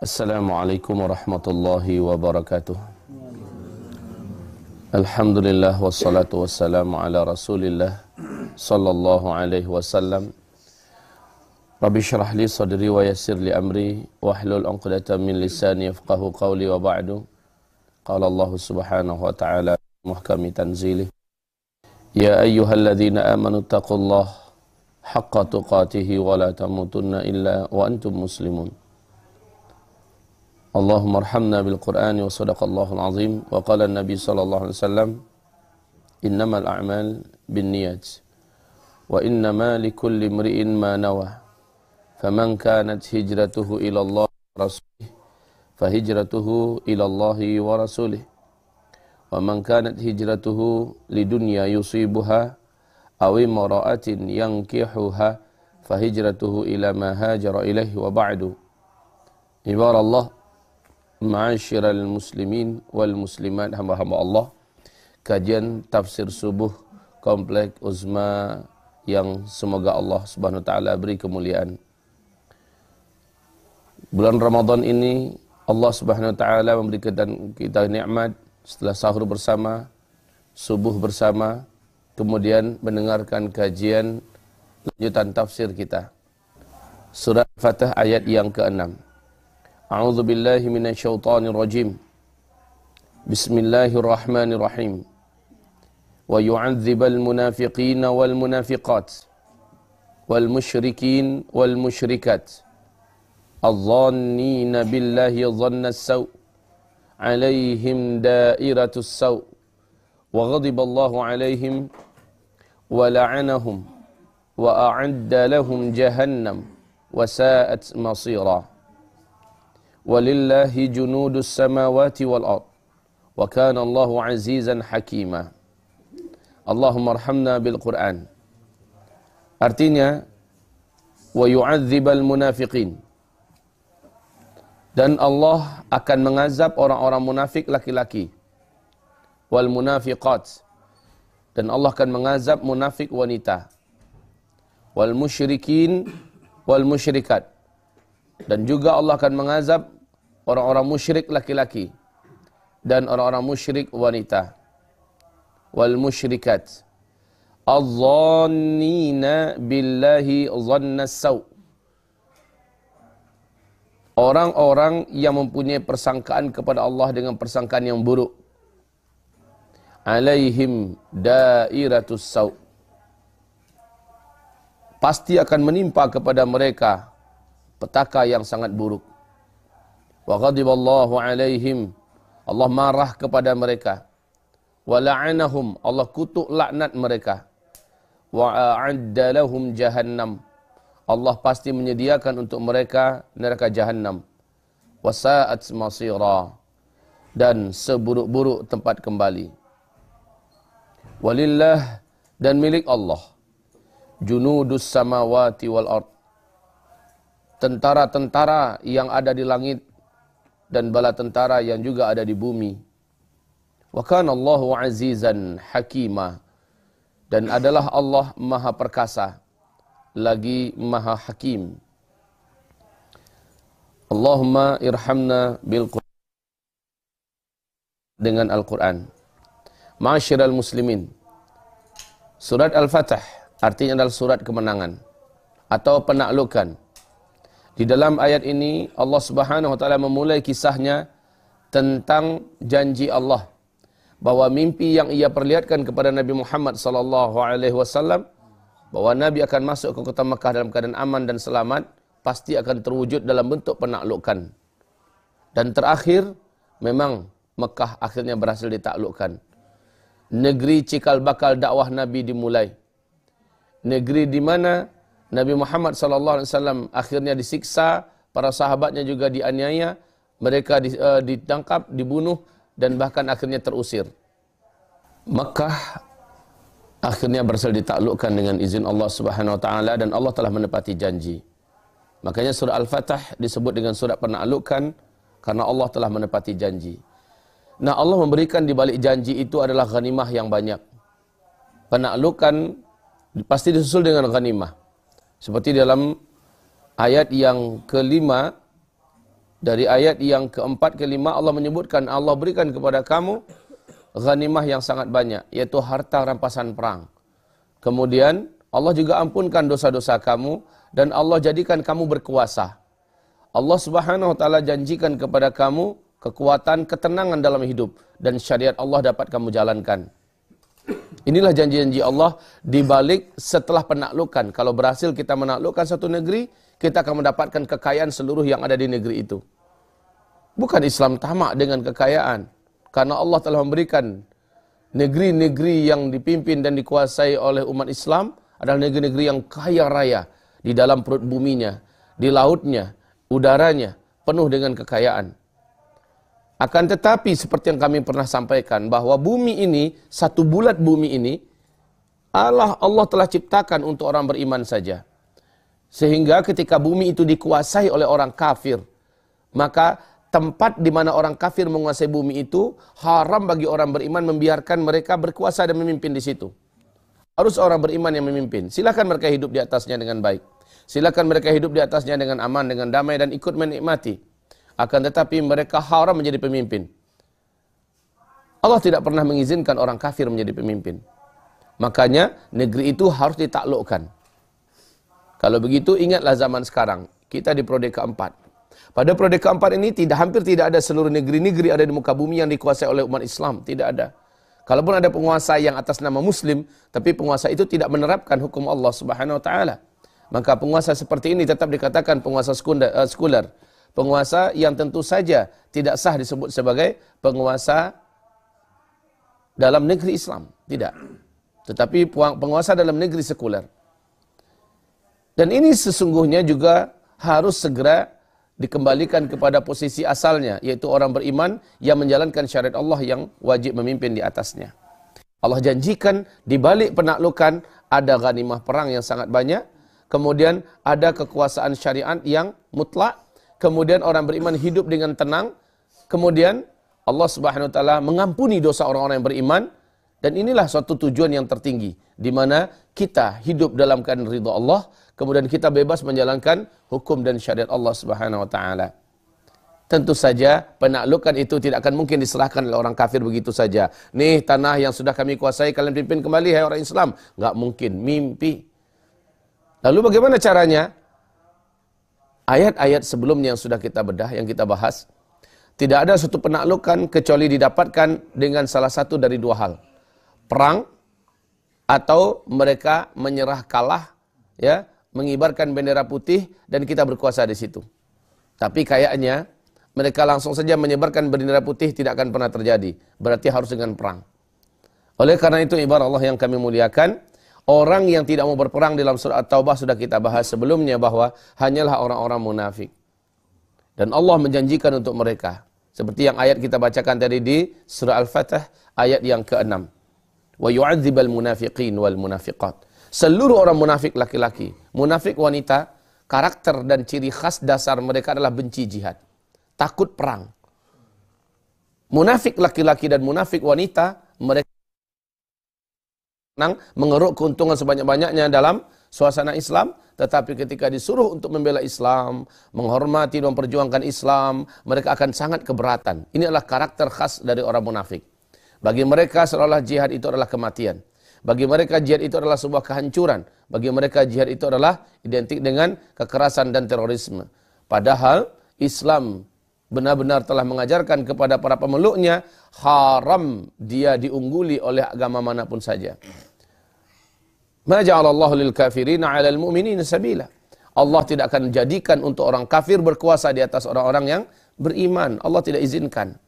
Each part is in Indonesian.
السلام عليكم ورحمة الله وبركاته الحمد لله والصلاة والسلام على رسول الله صلى الله عليه وسلم رب اشرح لي صدري ويسر لي أمري واحلل عقدة من لساني يفقه قولي وبعد قال الله سبحانه وتعالى محكم تنزيله يا أيها الذين آمنوا اتقوا الله حق تقاته ولا تموتن إلا وأنتم مسلمون اللهم ارحمنا بالقرآن وصدق الله العظيم وقال النبي صلى الله عليه وسلم إنما الأعمال بالنيات وإنما لكل امرئ ما نوى فمن كانت هجرته إلى الله ورسوله فهجرته إلى الله ورسوله ومن كانت هجرته لدنيا يصيبها أو امرأة ينكحها فهجرته إلى ما هاجر إليه وبعد عبار الله Ma'asyiral muslimin wal muslimat hamba-hamba Allah Kajian tafsir subuh kompleks uzma yang semoga Allah subhanahu Wa ta'ala beri kemuliaan Bulan Ramadan ini Allah subhanahu Wa ta'ala memberikan kita nikmat setelah sahur bersama Subuh bersama Kemudian mendengarkan kajian lanjutan tafsir kita Surah Fatah ayat yang ke-6 أعوذ بالله من الشيطان الرجيم بسم الله الرحمن الرحيم ويعذب المنافقين والمنافقات والمشركين والمشركات الظانين بالله ظن السوء عليهم دائرة السوء وغضب الله عليهم ولعنهم وأعد لهم جهنم وساءت مصيرا walillahi junudus samawati wal ard wa kana Allahu azizan hakima Allahumma arhamna bil Quran artinya wa yu'adzibal munafiqin dan Allah akan mengazab orang-orang munafik laki-laki wal munafiqat dan Allah akan mengazab munafik wanita wal musyrikin wal musyrikat Dan juga Allah akan mengazab orang-orang musyrik laki-laki dan orang-orang musyrik wanita. Wal musyrikat. Adh-dhannina billahi dhannasau. Orang-orang yang mempunyai persangkaan kepada Allah dengan persangkaan yang buruk. Alaihim dairatus sau. Pasti akan menimpa kepada Mereka petaka yang sangat buruk. Wa ghadiballahu alaihim. Allah marah kepada mereka. Wa la'anahum. Allah kutuk laknat mereka. Wa a'addalahum jahannam. Allah pasti menyediakan untuk mereka neraka jahannam. Wa sa'at masira. Dan seburuk-buruk tempat kembali. Walillah dan milik Allah. Junudus samawati wal ardh. tentara-tentara yang ada di langit dan bala tentara yang juga ada di bumi. Wa kana Allahu azizan hakima. Dan adalah Allah Maha Perkasa lagi Maha Hakim. Allahumma irhamna bil Quran dengan Al-Quran. Ma'asyiral muslimin. Surat Al-Fatah artinya adalah surat kemenangan atau penaklukan. Di dalam ayat ini Allah Subhanahu wa taala memulai kisahnya tentang janji Allah bahwa mimpi yang ia perlihatkan kepada Nabi Muhammad sallallahu alaihi wasallam bahwa Nabi akan masuk ke kota Mekah dalam keadaan aman dan selamat pasti akan terwujud dalam bentuk penaklukan. Dan terakhir memang Mekah akhirnya berhasil ditaklukkan. Negeri cikal bakal dakwah Nabi dimulai. Negeri di mana Nabi Muhammad sallallahu alaihi wasallam akhirnya disiksa, para sahabatnya juga dianiaya, mereka eh, ditangkap, dibunuh dan bahkan akhirnya terusir. Mekah akhirnya berhasil ditaklukkan dengan izin Allah Subhanahu wa taala dan Allah telah menepati janji. Makanya surah Al-Fatah disebut dengan surah penaklukan karena Allah telah menepati janji. Nah, Allah memberikan di balik janji itu adalah ghanimah yang banyak. Penaklukan pasti disusul dengan ghanimah. Seperti dalam ayat yang kelima, dari ayat yang keempat kelima Allah menyebutkan Allah berikan kepada kamu ghanimah yang sangat banyak yaitu harta rampasan perang. Kemudian Allah juga ampunkan dosa-dosa kamu dan Allah jadikan kamu berkuasa. Allah Subhanahu wa taala janjikan kepada kamu kekuatan, ketenangan dalam hidup dan syariat Allah dapat kamu jalankan. Inilah janji-janji Allah di balik setelah penaklukan. Kalau berhasil kita menaklukkan satu negeri, kita akan mendapatkan kekayaan seluruh yang ada di negeri itu. Bukan Islam tamak dengan kekayaan. Karena Allah telah memberikan negeri-negeri yang dipimpin dan dikuasai oleh umat Islam adalah negeri-negeri yang kaya raya di dalam perut buminya, di lautnya, udaranya, penuh dengan kekayaan. Akan tetapi seperti yang kami pernah sampaikan bahwa bumi ini, satu bulat bumi ini, Allah Allah telah ciptakan untuk orang beriman saja. Sehingga ketika bumi itu dikuasai oleh orang kafir, maka tempat di mana orang kafir menguasai bumi itu haram bagi orang beriman membiarkan mereka berkuasa dan memimpin di situ. Harus orang beriman yang memimpin. Silakan mereka hidup di atasnya dengan baik. Silakan mereka hidup di atasnya dengan aman, dengan damai dan ikut menikmati. Akan tetapi mereka haram menjadi pemimpin. Allah tidak pernah mengizinkan orang kafir menjadi pemimpin. Makanya negeri itu harus ditaklukkan. Kalau begitu ingatlah zaman sekarang. Kita di periode keempat. Pada periode keempat ini tidak hampir tidak ada seluruh negeri-negeri ada di muka bumi yang dikuasai oleh umat Islam. Tidak ada. Kalaupun ada penguasa yang atas nama Muslim, tapi penguasa itu tidak menerapkan hukum Allah Subhanahu Wa Taala, maka penguasa seperti ini tetap dikatakan penguasa sekunder, uh, sekuler penguasa yang tentu saja tidak sah disebut sebagai penguasa dalam negeri Islam, tidak. Tetapi penguasa dalam negeri sekuler. Dan ini sesungguhnya juga harus segera dikembalikan kepada posisi asalnya, yaitu orang beriman yang menjalankan syariat Allah yang wajib memimpin di atasnya. Allah janjikan di balik penaklukan ada ganimah perang yang sangat banyak, kemudian ada kekuasaan syariat yang mutlak, kemudian orang beriman hidup dengan tenang, kemudian Allah Subhanahu wa taala mengampuni dosa orang-orang yang beriman dan inilah suatu tujuan yang tertinggi di mana kita hidup dalam keadaan ridha Allah, kemudian kita bebas menjalankan hukum dan syariat Allah Subhanahu wa taala. Tentu saja penaklukan itu tidak akan mungkin diserahkan oleh orang kafir begitu saja. Nih tanah yang sudah kami kuasai kalian pimpin kembali hai orang Islam. Enggak mungkin, mimpi. Lalu bagaimana caranya? ayat-ayat sebelumnya yang sudah kita bedah, yang kita bahas, tidak ada suatu penaklukan kecuali didapatkan dengan salah satu dari dua hal. Perang atau mereka menyerah kalah ya, mengibarkan bendera putih dan kita berkuasa di situ. Tapi kayaknya mereka langsung saja menyebarkan bendera putih tidak akan pernah terjadi. Berarti harus dengan perang. Oleh karena itu ibarat Allah yang kami muliakan, Orang yang tidak mau berperang dalam surat taubah sudah kita bahas sebelumnya bahwa hanyalah orang-orang munafik. Dan Allah menjanjikan untuk mereka. Seperti yang ayat kita bacakan tadi di surah al Fatih ayat yang ke-6. Wa الْمُنَافِقِينَ munafiqin Seluruh orang munafik laki-laki, munafik wanita, karakter dan ciri khas dasar mereka adalah benci jihad. Takut perang. Munafik laki-laki dan munafik wanita, mereka mengeruk keuntungan sebanyak-banyaknya dalam suasana Islam, tetapi ketika disuruh untuk membela Islam, menghormati dan memperjuangkan Islam, mereka akan sangat keberatan. Ini adalah karakter khas dari orang munafik. Bagi mereka seolah jihad itu adalah kematian. Bagi mereka jihad itu adalah sebuah kehancuran. Bagi mereka jihad itu adalah identik dengan kekerasan dan terorisme. Padahal Islam benar-benar telah mengajarkan kepada para pemeluknya haram dia diungguli oleh agama manapun saja. Majalallahu lil kafirina 'alal mu'minina sabila. Allah tidak akan jadikan untuk orang kafir berkuasa di atas orang-orang yang beriman. Allah tidak izinkan.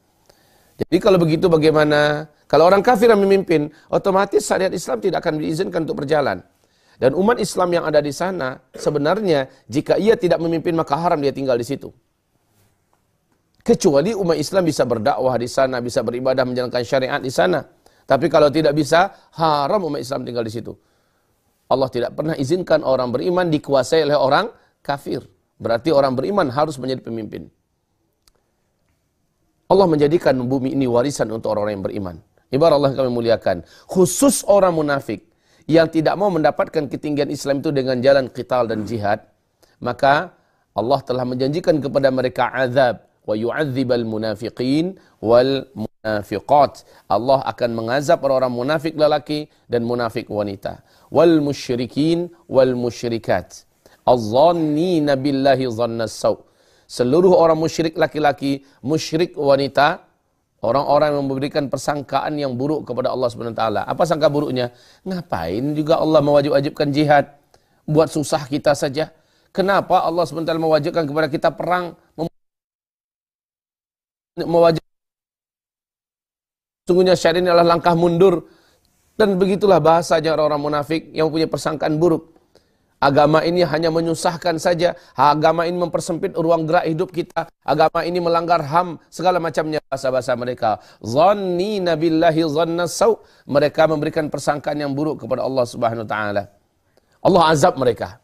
Jadi kalau begitu bagaimana? Kalau orang kafir yang memimpin, otomatis syariat Islam tidak akan diizinkan untuk berjalan. Dan umat Islam yang ada di sana, sebenarnya jika ia tidak memimpin maka haram dia tinggal di situ. Kecuali umat Islam bisa berdakwah di sana, bisa beribadah menjalankan syariat di sana. Tapi kalau tidak bisa, haram umat Islam tinggal di situ. Allah tidak pernah izinkan orang beriman dikuasai oleh orang kafir. Berarti orang beriman harus menjadi pemimpin. Allah menjadikan bumi ini warisan untuk orang-orang yang beriman. Ibarat Allah kami muliakan. Khusus orang munafik yang tidak mau mendapatkan ketinggian Islam itu dengan jalan qital dan jihad, maka Allah telah menjanjikan kepada mereka azab wa yu'adzibal munafiqin wal munafiqat. Allah akan mengazab orang-orang munafik lelaki dan munafik wanita. Wal musyrikin wal musyrikat. Adh-dhannina billahi dhannas Seluruh orang musyrik laki-laki, musyrik wanita, orang-orang yang memberikan persangkaan yang buruk kepada Allah Subhanahu wa taala. Apa sangka buruknya? Ngapain juga Allah mewajib-wajibkan jihad? Buat susah kita saja. Kenapa Allah taala mewajibkan kepada kita perang? mewajib sungguhnya syariat ini adalah langkah mundur dan begitulah bahasanya orang-orang munafik yang punya persangkaan buruk Agama ini hanya menyusahkan saja. Agama ini mempersempit ruang gerak hidup kita. Agama ini melanggar HAM, segala macamnya bahasa-bahasa mereka. Zanni nabillahi zanna Mereka memberikan persangkaan yang buruk kepada Allah Subhanahu Wa taala. Allah azab mereka.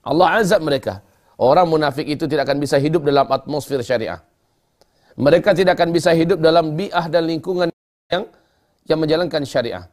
Allah azab mereka. Orang munafik itu tidak akan bisa hidup dalam atmosfer syariah. Mereka tidak akan bisa hidup dalam bi'ah dan lingkungan yang yang menjalankan syariah.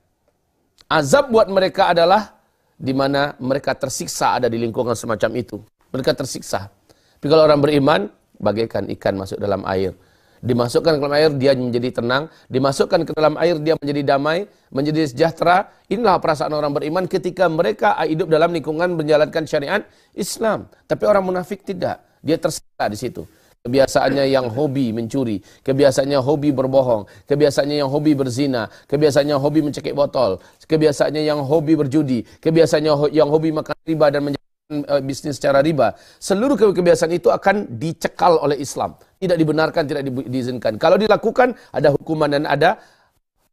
Azab buat mereka adalah di mana mereka tersiksa ada di lingkungan semacam itu. Mereka tersiksa. Tapi kalau orang beriman, bagaikan ikan masuk dalam air. Dimasukkan ke dalam air, dia menjadi tenang. Dimasukkan ke dalam air, dia menjadi damai, menjadi sejahtera. Inilah perasaan orang beriman ketika mereka hidup dalam lingkungan menjalankan syariat Islam. Tapi orang munafik tidak. Dia tersiksa di situ kebiasaannya yang hobi mencuri, kebiasaannya hobi berbohong, kebiasaannya yang hobi berzina, kebiasaannya hobi mencekik botol, kebiasaannya yang hobi berjudi, kebiasaannya yang hobi makan riba dan menjalankan eh, bisnis secara riba. Seluruh kebiasaan itu akan dicekal oleh Islam. Tidak dibenarkan, tidak diizinkan. Kalau dilakukan ada hukuman dan ada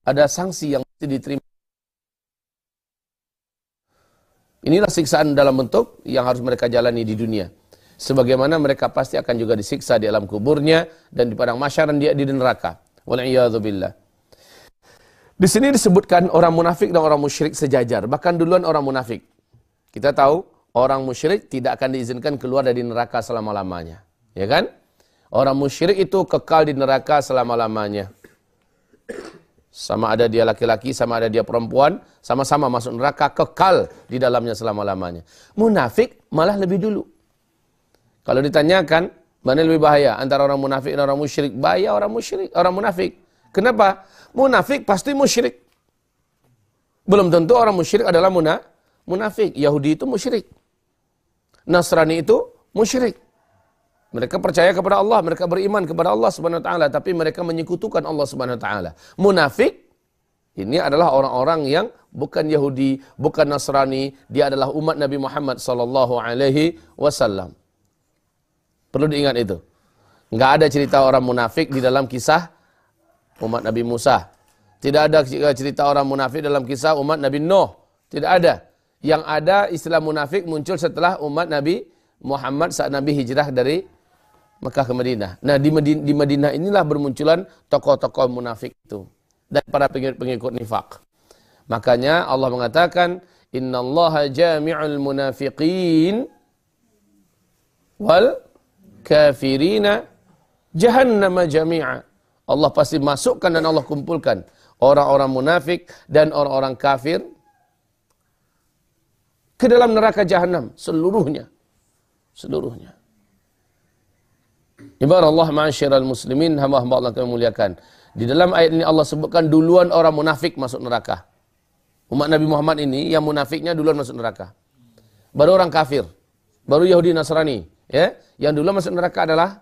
ada sanksi yang mesti diterima. Inilah siksaan dalam bentuk yang harus mereka jalani di dunia sebagaimana mereka pasti akan juga disiksa di alam kuburnya dan di padang masyaran dia di neraka. Waliyadzubillah. Di sini disebutkan orang munafik dan orang musyrik sejajar, bahkan duluan orang munafik. Kita tahu orang musyrik tidak akan diizinkan keluar dari neraka selama-lamanya, ya kan? Orang musyrik itu kekal di neraka selama-lamanya. Sama ada dia laki-laki, sama ada dia perempuan, sama-sama masuk neraka, kekal di dalamnya selama-lamanya. Munafik malah lebih dulu. Kalau ditanyakan, mana lebih bahaya antara orang munafik dan orang musyrik? Bahaya orang musyrik, orang munafik. Kenapa? Munafik pasti musyrik. Belum tentu orang musyrik adalah muna, munafik. Yahudi itu musyrik. Nasrani itu musyrik. Mereka percaya kepada Allah, mereka beriman kepada Allah Subhanahu wa taala, tapi mereka menyekutukan Allah Subhanahu wa taala. Munafik ini adalah orang-orang yang bukan Yahudi, bukan Nasrani, dia adalah umat Nabi Muhammad sallallahu alaihi wasallam. Perlu diingat itu. Nggak ada cerita orang munafik di dalam kisah umat Nabi Musa. Tidak ada eh, cerita orang munafik dalam kisah umat Nabi Nuh. Tidak ada. Yang ada istilah munafik muncul setelah umat Nabi Muhammad saat Nabi hijrah dari Mekah ke Madinah. Nah di, Madinah, di Madinah inilah bermunculan tokoh-tokoh munafik itu. Dan para pengikut-pengikut nifak. Makanya Allah mengatakan, Inna Allah jami'ul munafiqin wal kafirina Jahannam jami'a. Allah pasti masukkan dan Allah kumpulkan orang-orang munafik dan orang-orang kafir ke dalam neraka jahanam seluruhnya. Seluruhnya. Ibarat Allah ma'asyiral muslimin hamba-hamba Allah kami muliakan. Di dalam ayat ini Allah sebutkan duluan orang munafik masuk neraka. Umat Nabi Muhammad ini yang munafiknya duluan masuk neraka. Baru orang kafir, baru Yahudi Nasrani, Ya, yang dulu masuk neraka adalah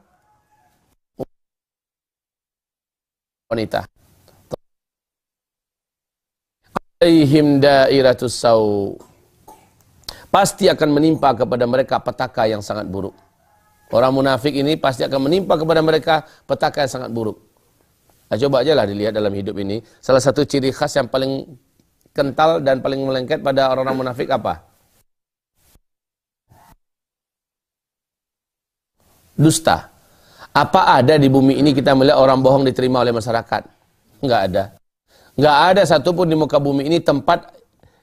wanita. Alaihim dairatus sau. Pasti akan menimpa kepada mereka petaka yang sangat buruk. Orang munafik ini pasti akan menimpa kepada mereka petaka yang sangat buruk. Nah, coba aja lah dilihat dalam hidup ini. Salah satu ciri khas yang paling kental dan paling melengket pada orang-orang munafik apa? dusta. Apa ada di bumi ini kita melihat orang bohong diterima oleh masyarakat? Enggak ada. Enggak ada satupun di muka bumi ini tempat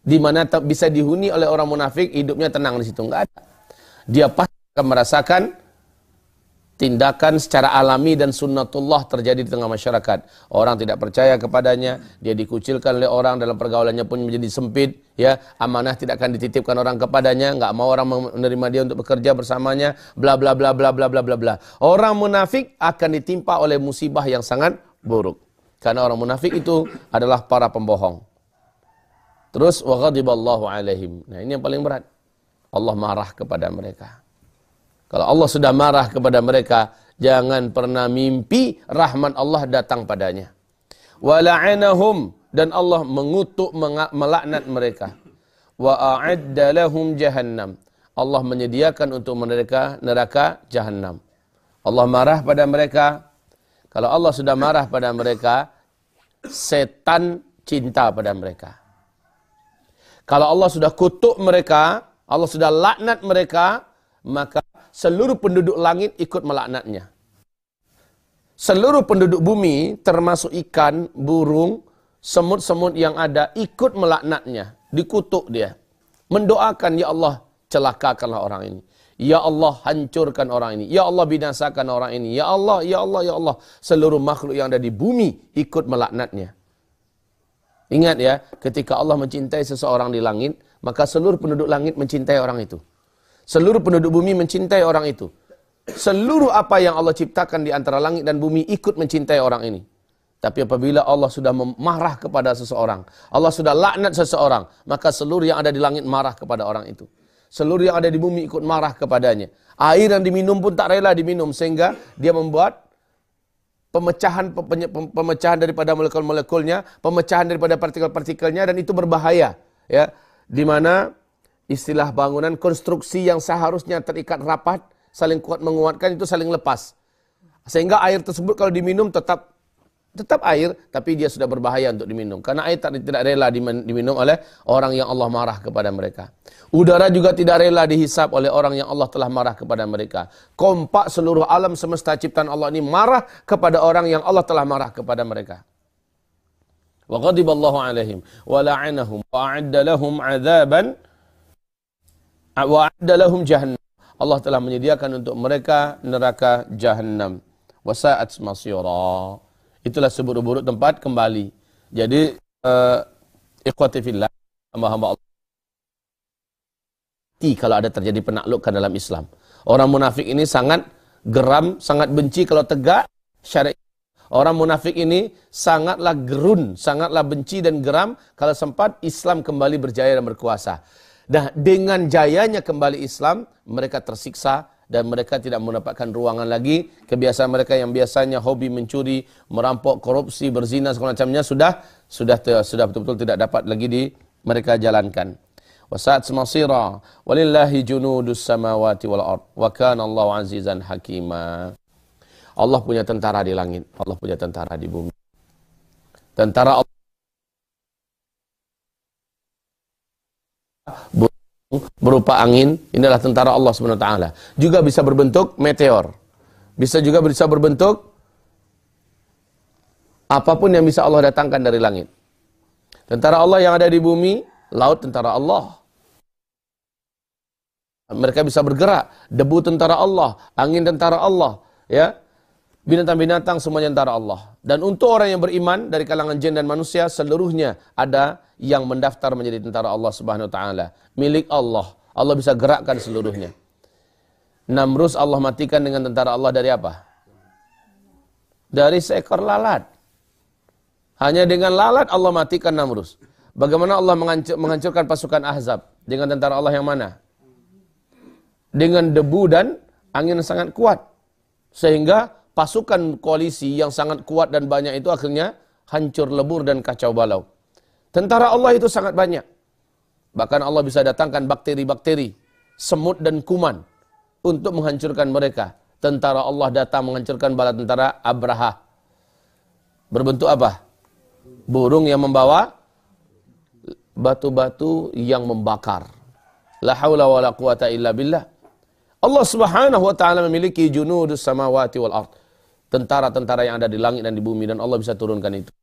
di mana bisa dihuni oleh orang munafik hidupnya tenang di situ. Enggak ada. Dia pasti akan merasakan tindakan secara alami dan sunnatullah terjadi di tengah masyarakat. Orang tidak percaya kepadanya, dia dikucilkan oleh orang dalam pergaulannya pun menjadi sempit, ya amanah tidak akan dititipkan orang kepadanya, nggak mau orang menerima dia untuk bekerja bersamanya, bla bla bla bla bla bla bla bla. Orang munafik akan ditimpa oleh musibah yang sangat buruk. Karena orang munafik itu adalah para pembohong. Terus wa ghadiballahu alaihim. Nah, ini yang paling berat. Allah marah kepada mereka. Kalau Allah sudah marah kepada mereka, jangan pernah mimpi rahmat Allah datang padanya. Wala'anahum dan Allah mengutuk melaknat mereka. Wa a'adda lahum jahannam. Allah menyediakan untuk mereka neraka jahannam. Allah marah pada mereka. Kalau Allah sudah marah pada mereka, setan cinta pada mereka. Kalau Allah sudah kutuk mereka, Allah sudah laknat mereka, maka seluruh penduduk langit ikut melaknatnya. Seluruh penduduk bumi termasuk ikan, burung, semut-semut yang ada ikut melaknatnya, dikutuk dia. Mendoakan, Ya Allah, celakakanlah orang ini. Ya Allah, hancurkan orang ini. Ya Allah, binasakan orang ini. Ya Allah, Ya Allah, Ya Allah. Seluruh makhluk yang ada di bumi ikut melaknatnya. Ingat ya, ketika Allah mencintai seseorang di langit, maka seluruh penduduk langit mencintai orang itu. Seluruh penduduk bumi mencintai orang itu. Seluruh apa yang Allah ciptakan di antara langit dan bumi ikut mencintai orang ini. Tapi apabila Allah sudah marah kepada seseorang, Allah sudah laknat seseorang, maka seluruh yang ada di langit marah kepada orang itu. Seluruh yang ada di bumi ikut marah kepadanya. Air yang diminum pun tak rela diminum sehingga dia membuat pemecahan pemecahan daripada molekul-molekulnya, pemecahan daripada partikel-partikelnya dan itu berbahaya ya. Di mana istilah bangunan konstruksi yang seharusnya terikat rapat, saling kuat menguatkan itu saling lepas. Sehingga air tersebut kalau diminum tetap tetap air, tapi dia sudah berbahaya untuk diminum. Karena air tak tidak rela diminum oleh orang yang Allah marah kepada mereka. Udara juga tidak rela dihisap oleh orang yang Allah telah marah kepada mereka. Kompak seluruh alam semesta ciptaan Allah ini marah kepada orang yang Allah telah marah kepada mereka. Wa اللَّهُ alaihim wa وَأَعِدَّ wa عَذَابًا Wa adalahum jahannam. Allah telah menyediakan untuk mereka neraka jahannam. Wasa'at masyura. Itulah seburuk-buruk tempat kembali. Jadi, uh, ikhwati fillah, hamba Kalau ada terjadi penaklukan dalam Islam. Orang munafik ini sangat geram, sangat benci kalau tegak syariat. Orang munafik ini sangatlah gerun, sangatlah benci dan geram kalau sempat Islam kembali berjaya dan berkuasa. Nah, dengan jayanya kembali Islam, mereka tersiksa dan mereka tidak mendapatkan ruangan lagi. Kebiasaan mereka yang biasanya hobi mencuri, merampok, korupsi, berzina, segala macamnya sudah sudah sudah betul-betul tidak dapat lagi di mereka jalankan. Wasat semasira walillahi junudus samawati wal ard wa kana Allahu azizan hakima. Allah punya tentara di langit, Allah punya tentara di bumi. Tentara berupa angin, inilah tentara Allah Subhanahu wa Juga bisa berbentuk meteor. Bisa juga bisa berbentuk apapun yang bisa Allah datangkan dari langit. Tentara Allah yang ada di bumi, laut tentara Allah. Mereka bisa bergerak, debu tentara Allah, angin tentara Allah, ya. Binatang-binatang semuanya tentara Allah. Dan untuk orang yang beriman dari kalangan jin dan manusia seluruhnya ada yang mendaftar menjadi tentara Allah Subhanahu wa taala, milik Allah. Allah bisa gerakkan seluruhnya. Namrus Allah matikan dengan tentara Allah dari apa? Dari seekor lalat. Hanya dengan lalat Allah matikan Namrus. Bagaimana Allah menghancurkan pasukan Ahzab dengan tentara Allah yang mana? Dengan debu dan angin sangat kuat. Sehingga pasukan koalisi yang sangat kuat dan banyak itu akhirnya hancur lebur dan kacau balau. Tentara Allah itu sangat banyak. Bahkan Allah bisa datangkan bakteri-bakteri, semut dan kuman untuk menghancurkan mereka. Tentara Allah datang menghancurkan bala tentara Abraha. Berbentuk apa? Burung yang membawa batu-batu yang membakar. La haula wa la quwata illa billah. Allah subhanahu wa ta'ala memiliki junudus samawati wal ard. Tentara-tentara yang ada di langit dan di bumi dan Allah bisa turunkan itu.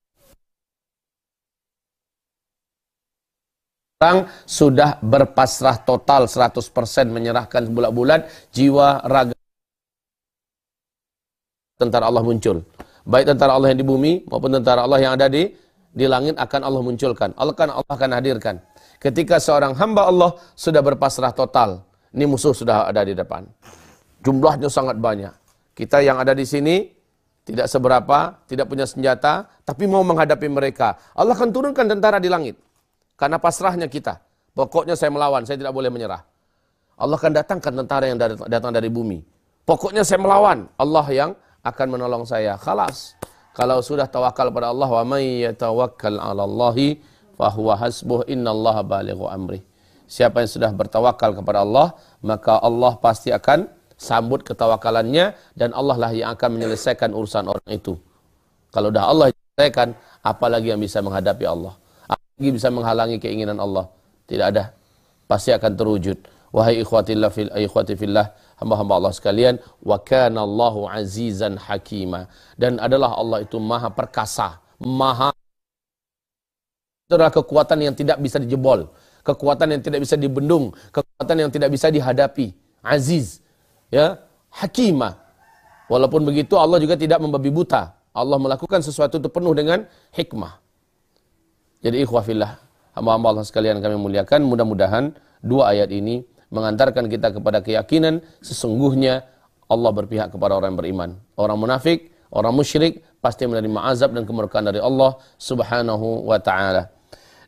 orang sudah berpasrah total 100% menyerahkan bulat-bulat jiwa raga tentara Allah muncul baik tentara Allah yang di bumi maupun tentara Allah yang ada di di langit akan Allah munculkan Allah akan Allah akan hadirkan ketika seorang hamba Allah sudah berpasrah total ini musuh sudah ada di depan jumlahnya sangat banyak kita yang ada di sini tidak seberapa tidak punya senjata tapi mau menghadapi mereka Allah akan turunkan tentara di langit karena pasrahnya kita. Pokoknya saya melawan, saya tidak boleh menyerah. Allah akan datangkan tentara yang datang dari bumi. Pokoknya saya melawan. Allah yang akan menolong saya. Khalas. Kalau sudah tawakal pada Allah, wa may yatawakkal 'ala Allahi fahuwa hasbuh innallaha balighu amri. Siapa yang sudah bertawakal kepada Allah, maka Allah pasti akan sambut ketawakalannya dan Allah lah yang akan menyelesaikan urusan orang itu. Kalau dah Allah selesaikan, apalagi yang bisa menghadapi Allah lagi bisa menghalangi keinginan Allah. Tidak ada. Pasti akan terwujud. Wahai ikhwatillah fil ikhwati fillah, hamba-hamba Allah sekalian, wa kana Allahu azizan hakima. Dan adalah Allah itu maha perkasa, maha itu adalah kekuatan yang tidak bisa dijebol, kekuatan yang tidak bisa dibendung, kekuatan yang tidak bisa dihadapi. Aziz, ya, hakima. Walaupun begitu Allah juga tidak membabi buta. Allah melakukan sesuatu itu penuh dengan hikmah. Jadi ikhwafillah, hamba-hamba Allah sekalian kami muliakan, mudah-mudahan dua ayat ini mengantarkan kita kepada keyakinan sesungguhnya Allah berpihak kepada orang yang beriman. Orang munafik, orang musyrik pasti menerima azab dan kemurkaan dari Allah Subhanahu wa taala.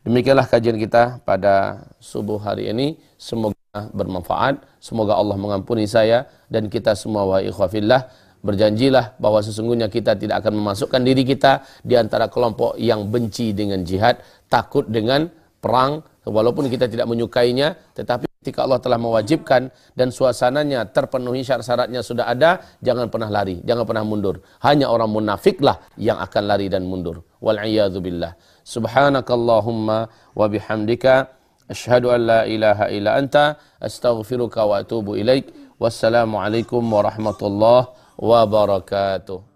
Demikianlah kajian kita pada subuh hari ini. Semoga bermanfaat. Semoga Allah mengampuni saya dan kita semua wa ikhwafillah. Berjanjilah bahwa sesungguhnya kita tidak akan memasukkan diri kita di antara kelompok yang benci dengan jihad, takut dengan perang, walaupun kita tidak menyukainya, tetapi ketika Allah telah mewajibkan dan suasananya terpenuhi syarat-syaratnya sudah ada, jangan pernah lari, jangan pernah mundur. Hanya orang munafiklah yang akan lari dan mundur. Wal billah. Subhanakallahumma wa bihamdika asyhadu an ilaha illa anta astaghfiruka wa atubu ilaik. Wassalamualaikum warahmatullahi wabarakatuh.